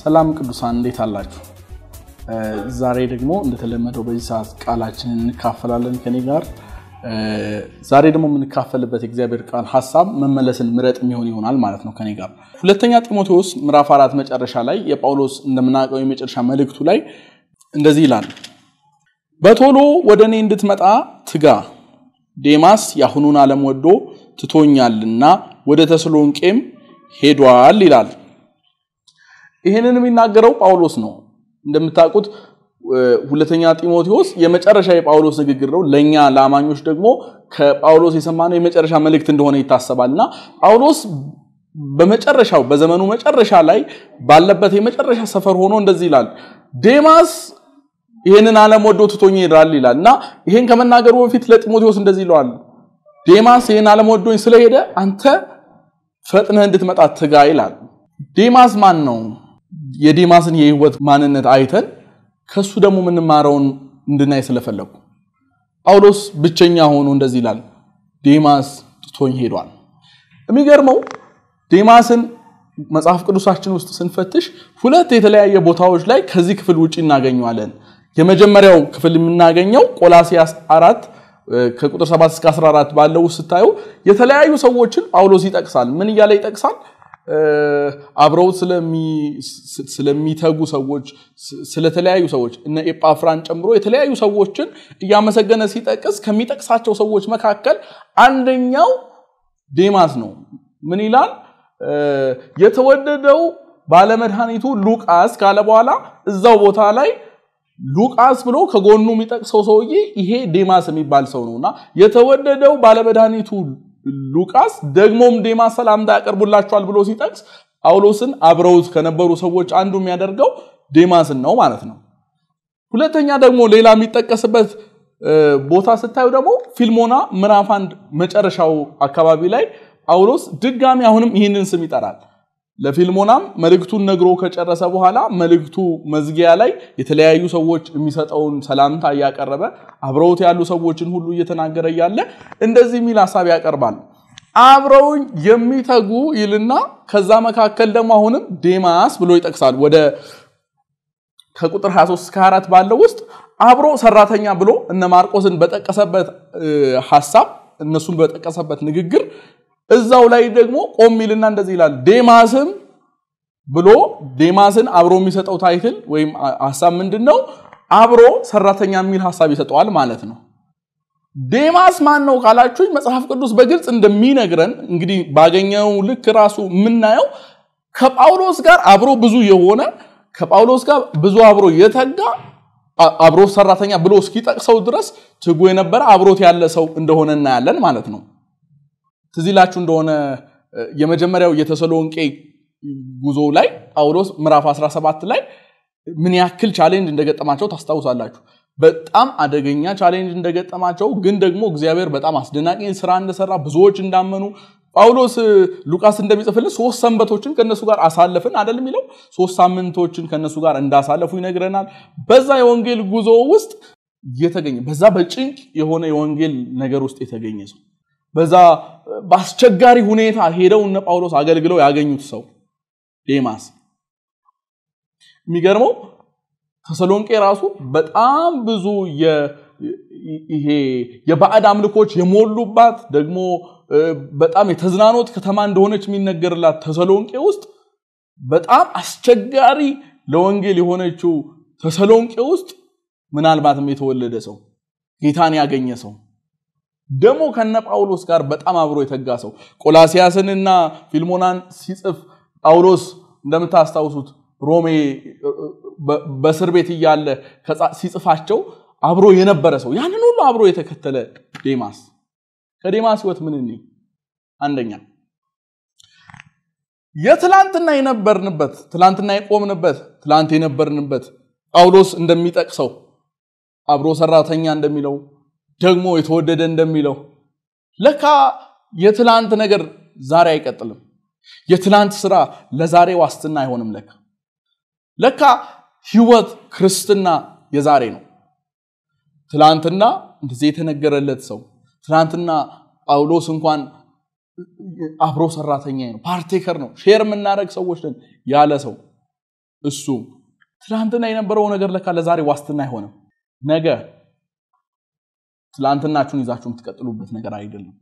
ሰላም ቅዱሳን እንዴት አላችሁ? ዛሬ ደግሞ እንደተለመደው በዚህ ሰዓት ቃላችንን እንካፈላለን ከኔ ጋር። ዛሬ ደግሞ የምንካፈልበት እግዚአብሔር ቃል ሀሳብ መመለስን ምረጥ የሚሆን ይሆናል ማለት ነው ከኔ ጋር። ሁለተኛ ጢሞቴዎስ ምዕራፍ አራት መጨረሻ ላይ የጳውሎስ እንደምናውቀው የመጨረሻ መልእክቱ ላይ እንደዚህ ይላል፣ በቶሎ ወደ እኔ እንድትመጣ ትጋ፣ ዴማስ የአሁኑን አለም ወዶ ትቶኛልና ወደ ተስሎንቄም ሄዷል ይላል። ይህንን የሚናገረው ጳውሎስ ነው። እንደምታውቁት ሁለተኛ ጢሞቴዎስ የመጨረሻ የጳውሎስ ንግግር ነው። ለእኛ ለአማኞች ደግሞ ከጳውሎስ የሰማነው የመጨረሻ መልእክት እንደሆነ ይታሰባል እና ጳውሎስ በመጨረሻው በዘመኑ መጨረሻ ላይ ባለበት የመጨረሻ ሰፈር ሆኖ እንደዚህ ይላል፣ ዴማስ ይህንን አለም ወዶ ትቶኝ ይሄዳል ይላል እና ይሄን ከመናገሩ በፊት ለጢሞቴዎስ እንደዚህ ይለዋል፣ ዴማስ ይህን አለም ወዶኝ ስለሄደ አንተ ፈጥነህ እንድትመጣ ትጋ ይላል። ዴማስ ማን ነው? የዴማስን የህይወት ማንነት አይተን ከሱ ደግሞ የምንማረውን እንድናይ ስለፈለጉ? ጳውሎስ ብቸኛ ሆኖ እንደዚህ ይላል፣ ዴማስ ትቶኝ ሄዷል። የሚገርመው ዴማስን መጽሐፍ ቅዱሳችን ውስጥ ስንፈትሽ ሁለት የተለያየ ቦታዎች ላይ ከዚህ ክፍል ውጭ እናገኘዋለን። የመጀመሪያው ክፍል የምናገኘው ቆላሲያስ አራት ከቁጥር 7 እስከ 14 ባለው ስታዩ የተለያዩ ሰዎችን ጳውሎስ ይጠቅሳል። ምን እያለ ይጠቅሳል? አብረው ስለሚተጉ ሰዎች፣ ስለተለያዩ ሰዎች እነ ኤጳፍራን ጨምሮ የተለያዩ ሰዎችን እያመሰገነ ሲጠቅስ ከሚጠቅሳቸው ሰዎች መካከል አንደኛው ዴማስ ነው። ምን ይላል? የተወደደው ባለመድኃኒቱ ሉቃስ ካለ በኋላ እዛው ቦታ ላይ ሉቃስ ብሎ ከጎኑ የሚጠቅሰው ሰውዬ ይሄ ዴማስ የሚባል ሰው ነውና የተወደደው ባለመድኃኒቱ ሉቃስ ደግሞም ዴማ ሰላምታ ያቀርቡላቸዋል ብሎ ሲጠቅስ ጳውሎስን አብረውት ከነበሩ ሰዎች አንዱ የሚያደርገው ዴማስን ነው ማለት ነው። ሁለተኛ ደግሞ ሌላ የሚጠቀስበት ቦታ ስታዩ ደግሞ ፊልሞና ምራፍ አንድ መጨረሻው አካባቢ ላይ ጳውሎስ ድጋሚ አሁንም ይህንን ስም ይጠራል። ለፊልሞናም መልእክቱን ነግሮ ከጨረሰ በኋላ መልእክቱ መዝጊያ ላይ የተለያዩ ሰዎች የሚሰጠውን ሰላምታ እያቀረበ አብረውት ያሉ ሰዎችን ሁሉ እየተናገረ እያለ እንደዚህ የሚል ሀሳብ ያቀርባል። አብረውን የሚተጉ ይልና ከዛ መካከል ደግሞ አሁንም ዴማስ ብሎ ይጠቅሳል። ወደ ከቁጥር 23 እስከ 24 ባለው ውስጥ አብሮ ሰራተኛ ብሎ እነ ማርቆስን በጠቀሰበት ሀሳብ እነሱን በጠቀሰበት ንግግር እዛው ላይ ደግሞ ቆም ይልና እንደዚህ ይላል ዴማስም ብሎ ዴማስን አብሮ የሚሰጠው ታይትል ወይም ሀሳብ ምንድን ነው? አብሮ ሰራተኛ የሚል ሀሳብ ይሰጠዋል ማለት ነው። ዴማስ ማን ነው ካላችሁኝ፣ መጽሐፍ ቅዱስ በግልጽ እንደሚነግረን እንግዲህ ባገኘው ልክ ራሱ የምናየው ከጳውሎስ ጋር አብሮ ብዙ የሆነ ከጳውሎስ ጋር ብዙ አብሮ የተጋ አብሮ ሰራተኛ ብሎ እስኪጠቅሰው ድረስ ትጉ የነበረ አብሮት ያለ ሰው እንደሆነ እናያለን ማለት ነው። ትዚላችሁ እንደሆነ የመጀመሪያው የተሰሎንቄ ጉዞ ላይ ጳውሎስ ምዕራፍ 17 ላይ ምን ያክል ቻሌንጅ እንደገጠማቸው ታስታውሳላችሁ። በጣም አደገኛ ቻሌንጅ እንደገጠማቸው ግን ደግሞ እግዚአብሔር በጣም አስደናቂ ስራ እንደሰራ ብዙዎች እንዳመኑ ጳውሎስ ሉቃስ እንደሚጽፍልን ሶስት ሰንበቶችን ከእነሱ ጋር አሳለፍን አደል የሚለው ሶስት ሳምንቶችን ከእነሱ ጋር እንዳሳለፉ ይነግረናል። በዛ የወንጌል ጉዞ ውስጥ የተገኘ በዛ በጭንቅ የሆነ የወንጌል ነገር ውስጥ የተገኘ ሰው በዛ በአስቸጋሪ ሁኔታ ሄደው እነ ጳውሎስ አገልግለው ያገኙት ሰው ዴማስ የሚገርመው ተሰሎንቄ ራሱ በጣም ብዙ ይሄ የባዕድ አምልኮች የሞሉባት ደግሞ በጣም የተዝናኖት ከተማ እንደሆነች የሚነገርላት ተሰሎንቄ ውስጥ በጣም አስቸጋሪ ለወንጌል የሆነችው ተሰሎንቄ ውስጥ ምናልባትም የተወለደ ሰው ጌታን ያገኘ ሰው ደግሞ ከነ ጳውሎስ ጋር በጣም አብሮ የተጋ ሰው ቆላሲያስንና ፊልሞናን ሲጽፍ ጳውሎስ እንደምታስታውሱት ሮሜ በእስር ቤት እያለ ሲጽፋቸው አብሮ የነበረ ሰው ያንን ሁሉ አብሮ የተከተለ ዴማስ ከዴማስ ህይወት ምን እኔ አንደኛ የትላንትና የነበርንበት ትላንትና የቆምንበት ትላንት የነበርንበት ጳውሎስ እንደሚጠቅሰው አብሮ ሰራተኛ እንደሚለው ደግሞ የተወደደ እንደሚለው ለካ የትላንት ነገር ዛሬ አይቀጥልም። የትላንት ስራ ለዛሬ ዋስትና አይሆንም። ለካ ለካ ህይወት ክርስትና የዛሬ ነው። ትላንትና እንደዚህ የተነገረለት ሰው ትላንትና ጳውሎስ እንኳን አብሮ ሰራተኛ ነው፣ ፓርቴከር ነው፣ ሼር የምናደረግ ሰዎች ነን ያለ ሰው እሱ ትላንትና የነበረው ነገር ለካ ለዛሬ ዋስትና አይሆንም። ነገ ትላንትናችሁን ይዛችሁ የምትቀጥሉበት ነገር አይደለም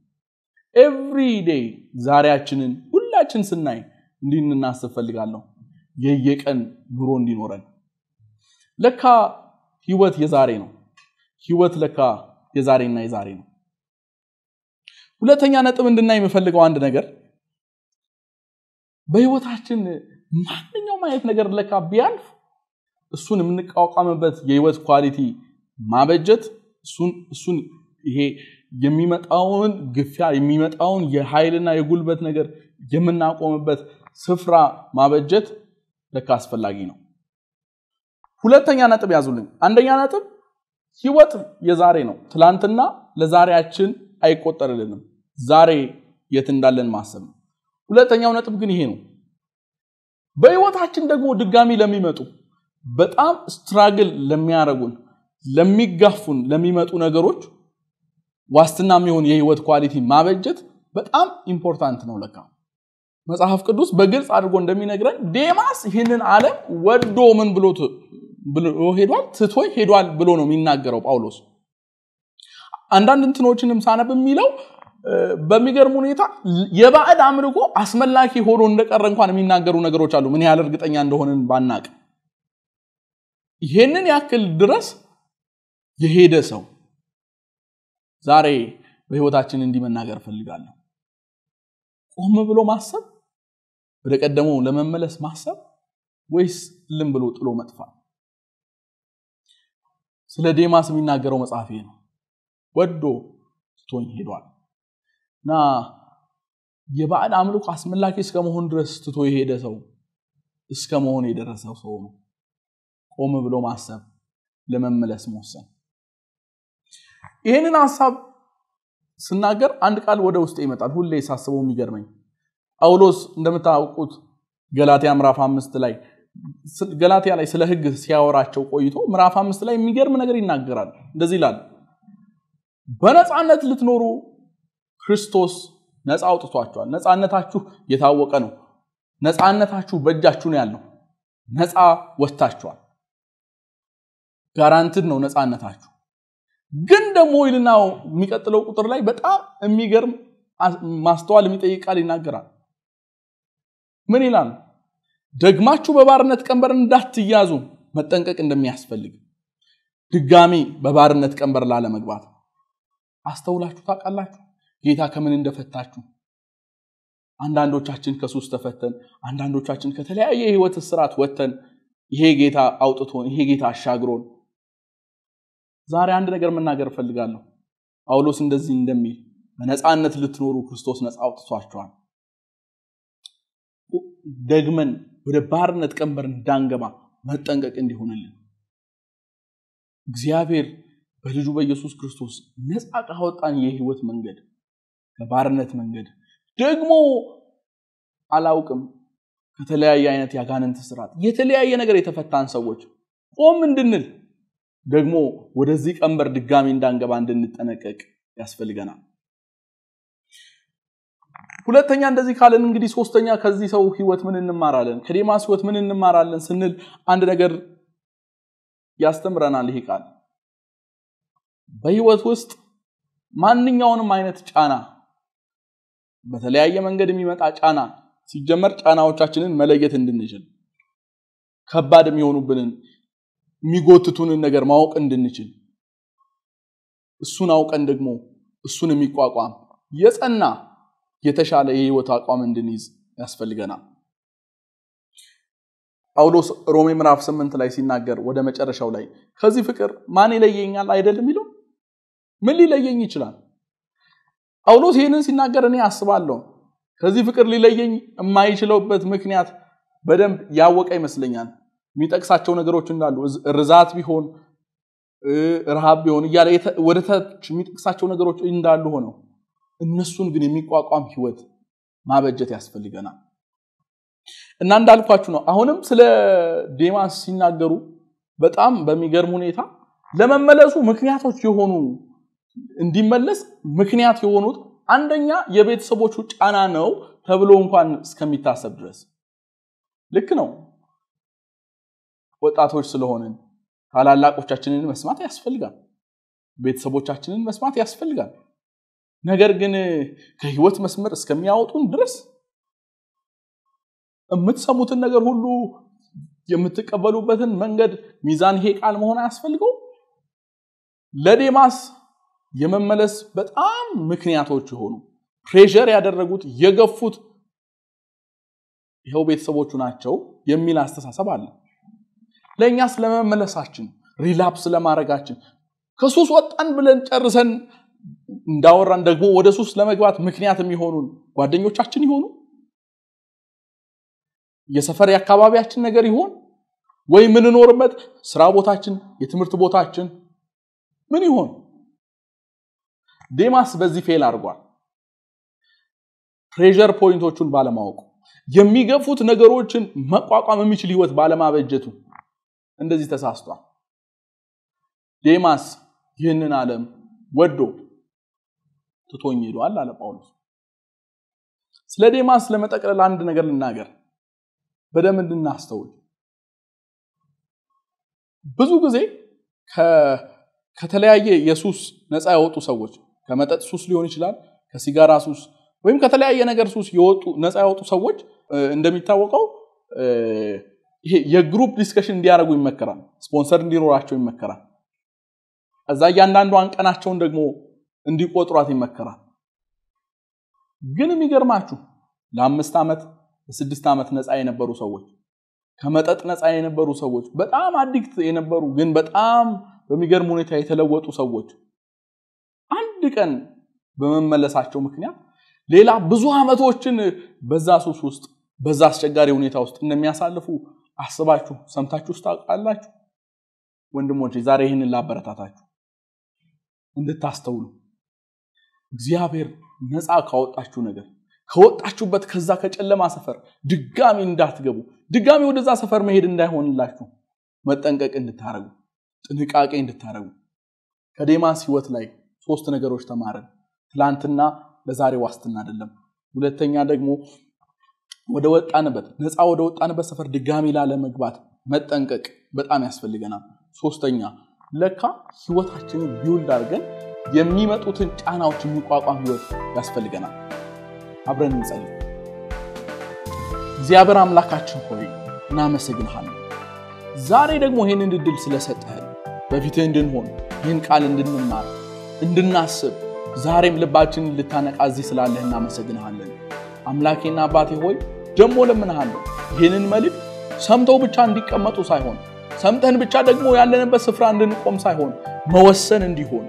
ኤቭሪ ዴይ ዛሬያችንን ሁላችን ስናይ እንዲህ ፈልጋለሁ የየቀን ኑሮ እንዲኖረን ለካ ህይወት የዛሬ ነው ህይወት ለካ የዛሬና የዛሬ ነው ሁለተኛ ነጥብ እንድናይ የምፈልገው አንድ ነገር በህይወታችን ማንኛውም አይነት ነገር ለካ ቢያልፍ እሱን የምንቃወቃምበት የህይወት ኳሊቲ ማበጀት እሱን ይሄ የሚመጣውን ግፊያ የሚመጣውን የኃይልና የጉልበት ነገር የምናቆምበት ስፍራ ማበጀት ለካ አስፈላጊ ነው። ሁለተኛ ነጥብ ያዙልኝ። አንደኛ ነጥብ ህይወት የዛሬ ነው። ትላንትና ለዛሬያችን አይቆጠርልንም። ዛሬ የት እንዳለን ማሰብ ነው። ሁለተኛው ነጥብ ግን ይሄ ነው። በህይወታችን ደግሞ ድጋሚ ለሚመጡ በጣም ስትራግል ለሚያደረጉን ለሚጋፉን ለሚመጡ ነገሮች ዋስትና የሚሆን የህይወት ኳሊቲ ማበጀት በጣም ኢምፖርታንት ነው ለካ መጽሐፍ ቅዱስ በግልጽ አድርጎ እንደሚነግረን ዴማስ ይህንን አለም ወዶ ምን ብሎ ሄዷል ትቶ ሄዷል ብሎ ነው የሚናገረው ጳውሎስ አንዳንድ እንትኖችንም ሳነብ የሚለው በሚገርም ሁኔታ የባዕድ አምልኮ አስመላኪ ሆኖ እንደቀረ እንኳን የሚናገሩ ነገሮች አሉ ምን ያህል እርግጠኛ እንደሆንን ባናቅ ይሄንን ያክል ድረስ የሄደ ሰው ዛሬ በህይወታችን እንዲህ መናገር እፈልጋለሁ ቆም ብሎ ማሰብ ወደ ቀደመው ለመመለስ ማሰብ ወይስ ልም ብሎ ጥሎ መጥፋት ስለ ዴማስ የሚናገረው መጽሐፍ ነው ወዶ ትቶኝ ሄዷል እና የባዕድ አምልኮ አስመላኪ መሆን ድረስ ትቶ የሄደ ሰው እስከ መሆን የደረሰው ሰው ነው ቆም ብሎ ማሰብ ለመመለስ መወሰን ይህንን ሀሳብ ስናገር አንድ ቃል ወደ ውስጥ ይመጣል። ሁሌ ሳስበው የሚገርመኝ ጳውሎስ እንደምታውቁት ገላትያ ምዕራፍ አምስት ላይ ገላትያ ላይ ስለ ህግ ሲያወራቸው ቆይቶ ምዕራፍ አምስት ላይ የሚገርም ነገር ይናገራል። እንደዚህ ይላል፣ በነፃነት ልትኖሩ ክርስቶስ ነፃ አውጥቷቸዋል። ነፃነታችሁ የታወቀ ነው። ነፃነታችሁ በእጃችሁ ነው ያለው። ነፃ ወጥታችኋል። ጋራንትድ ነው ነፃነታችሁ። ግን ደግሞ ይልናው የሚቀጥለው ቁጥር ላይ በጣም የሚገርም ማስተዋል የሚጠይቅ ቃል ይናገራል። ምን ይላል? ደግማችሁ በባርነት ቀንበር እንዳትያዙ መጠንቀቅ እንደሚያስፈልግ ድጋሚ በባርነት ቀንበር ላለመግባት አስተውላችሁ ታውቃላችሁ? ጌታ ከምን እንደፈታችሁ። አንዳንዶቻችን ከሱስ ተፈተን፣ አንዳንዶቻችን ከተለያየ የህይወት ስርዓት ወተን ይሄ ጌታ አውጥቶን ይሄ ጌታ አሻግሮን ዛሬ አንድ ነገር መናገር እፈልጋለሁ። ጳውሎስ እንደዚህ እንደሚል በነፃነት ልትኖሩ ክርስቶስ ነፃ አውጥቷቸዋል። ደግመን ወደ ባርነት ቀንበር እንዳንገባ መጠንቀቅ እንዲሆንልን እግዚአብሔር በልጁ በኢየሱስ ክርስቶስ ነፃ ካወጣን የህይወት መንገድ ከባርነት መንገድ ደግሞ አላውቅም ከተለያየ አይነት ያጋንንት ስርዓት የተለያየ ነገር የተፈታን ሰዎች ቆም እንድንል ደግሞ ወደዚህ ቀንበር ድጋሚ እንዳንገባ እንድንጠነቀቅ ያስፈልገናል። ሁለተኛ እንደዚህ ካለን እንግዲህ ሶስተኛ ከዚህ ሰው ህይወት ምን እንማራለን? ከዴማስ ህይወት ምን እንማራለን ስንል አንድ ነገር ያስተምረናል ይሄ ቃል። በህይወት ውስጥ ማንኛውንም አይነት ጫና በተለያየ መንገድ የሚመጣ ጫና ሲጀመር ጫናዎቻችንን መለየት እንድንችል ከባድ የሚሆኑብንን የሚጎትቱንን ነገር ማወቅ እንድንችል እሱን አውቀን ደግሞ እሱን የሚቋቋም የጸና የተሻለ የህይወት አቋም እንድንይዝ ያስፈልገናል። ጳውሎስ ሮሜ ምዕራፍ ስምንት ላይ ሲናገር ወደ መጨረሻው ላይ ከዚህ ፍቅር ማን ይለየኛል አይደለም የሚለው ምን ሊለየኝ ይችላል? ጳውሎስ ይህንን ሲናገር እኔ አስባለሁ ከዚህ ፍቅር ሊለየኝ የማይችለውበት ምክንያት በደንብ ያወቀ ይመስለኛል። የሚጠቅሳቸው ነገሮች እንዳሉ ርዛት ቢሆን ረሃብ ቢሆን እያለ ወደ ታች የሚጠቅሳቸው ነገሮች እንዳሉ ሆነው እነሱን ግን የሚቋቋም ህይወት ማበጀት ያስፈልገናል እና እንዳልኳችሁ ነው። አሁንም ስለ ዴማስ ሲናገሩ በጣም በሚገርም ሁኔታ ለመመለሱ ምክንያቶች የሆኑ እንዲመለስ ምክንያት የሆኑት አንደኛ የቤተሰቦቹ ጫና ነው ተብሎ እንኳን እስከሚታሰብ ድረስ ልክ ነው። ወጣቶች ስለሆንን ታላላቆቻችንን መስማት ያስፈልጋል። ቤተሰቦቻችንን መስማት ያስፈልጋል። ነገር ግን ከህይወት መስመር እስከሚያወጡን ድረስ የምትሰሙትን ነገር ሁሉ የምትቀበሉበትን መንገድ ሚዛን ይሄ ቃል መሆን አያስፈልገው። ለዴማስ የመመለስ በጣም ምክንያቶች የሆኑ ፕሬር ያደረጉት የገፉት ይኸው ቤተሰቦቹ ናቸው የሚል አስተሳሰብ አለ። ለእኛ ስለመመለሳችን፣ ሪላፕስ ለማድረጋችን ከሱስ ወጣን ብለን ጨርሰን እንዳወራን ደግሞ ወደ ሱስ ለመግባት ምክንያት የሚሆኑን ጓደኞቻችን ይሆኑ? የሰፈር የአካባቢያችን ነገር ይሆን? ወይ ምንኖርበት ስራ ቦታችን፣ የትምህርት ቦታችን ምን ይሆን? ዴማስ በዚህ ፌል አድርጓል። ፕሬር ፖይንቶቹን ባለማወቁ የሚገፉት ነገሮችን መቋቋም የሚችል ህይወት ባለማበጀቱ እንደዚህ ተሳስቷል። ዴማስ ይህንን ዓለም ወዶ ትቶኝ ሄዷል አለ ጳውሎስ። ስለ ዴማስ ለመጠቅለል አንድ ነገር ልናገር፣ በደም እንድናስተውል። ብዙ ጊዜ ከተለያየ የሱስ ነፃ የወጡ ሰዎች ከመጠጥ ሱስ ሊሆን ይችላል፣ ከሲጋራ ሱስ ወይም ከተለያየ ነገር ሱስ ነፃ የወጡ ሰዎች እንደሚታወቀው ይሄ የግሩፕ ዲስከሽን እንዲያደርጉ ይመከራል። ስፖንሰር እንዲኖራቸው ይመከራል። እዛ እያንዳንዷን ቀናቸውን ደግሞ እንዲቆጥሯት ይመከራል። ግን የሚገርማችሁ ለአምስት ዓመት ለስድስት ዓመት ነፃ የነበሩ ሰዎች ከመጠጥ ነፃ የነበሩ ሰዎች በጣም አዲግት የነበሩ ግን በጣም በሚገርም ሁኔታ የተለወጡ ሰዎች አንድ ቀን በመመለሳቸው ምክንያት ሌላ ብዙ ዓመቶችን በዛ ሱስ ውስጥ በዛ አስቸጋሪ ሁኔታ ውስጥ እንደሚያሳልፉ አስባችሁ ሰምታችሁ ውስጥ አውቃላችሁ። ወንድሞች ዛሬ ይህንን ላበረታታችሁ እንድታስተውሉ እግዚአብሔር ነፃ ካወጣችሁ ነገር ከወጣችሁበት ከዛ ከጨለማ ሰፈር ድጋሚ እንዳትገቡ ድጋሚ ወደዛ ሰፈር መሄድ እንዳይሆንላችሁ መጠንቀቅ እንድታረጉ ጥንቃቄ እንድታረጉ ከዴማስ ህይወት ላይ ሶስት ነገሮች ተማረን። ትላንትና ለዛሬ ዋስትና አይደለም። ሁለተኛ ደግሞ ወደ ወጣንበት ነፃ ወደ ወጣንበት ሰፈር ድጋሚ ላለመግባት መጠንቀቅ በጣም ያስፈልገናል። ሶስተኛ ለካ ህይወታችንን ቢውልድ አድርገን የሚመጡትን ጫናዎች የሚቋቋም ህይወት ያስፈልገናል። አብረን እንጸል እግዚአብሔር አምላካችን ሆይ እናመሰግንሃል ዛሬ ደግሞ ይህንን እንድድል ስለሰጠህል በፊትህ እንድንሆን ይህን ቃል እንድንማር እንድናስብ ዛሬም ልባችንን ልታነቃ እዚህ ስላለህ እናመሰግንሃለን። አምላኬና አባቴ ሆይ ደሞ ለምንሃለሁ ይህንን መልክ ሰምተው ብቻ እንዲቀመጡ ሳይሆን ሰምተን ብቻ ደግሞ ያለንበት ስፍራ እንድንቆም ሳይሆን መወሰን እንዲሆን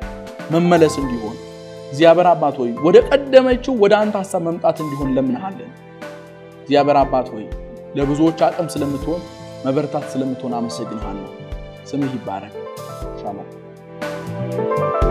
መመለስ እንዲሆን እግዚአብሔር አባት ሆይ ወደ ቀደመችው ወደ አንተ ሀሳብ መምጣት እንዲሆን ለምንሃለን። እግዚአብሔር አባት ሆይ ለብዙዎች አቅም ስለምትሆን መበረታት ስለምትሆን አመሰግንሃለሁ። ስምህ ይባረክ። ሻማ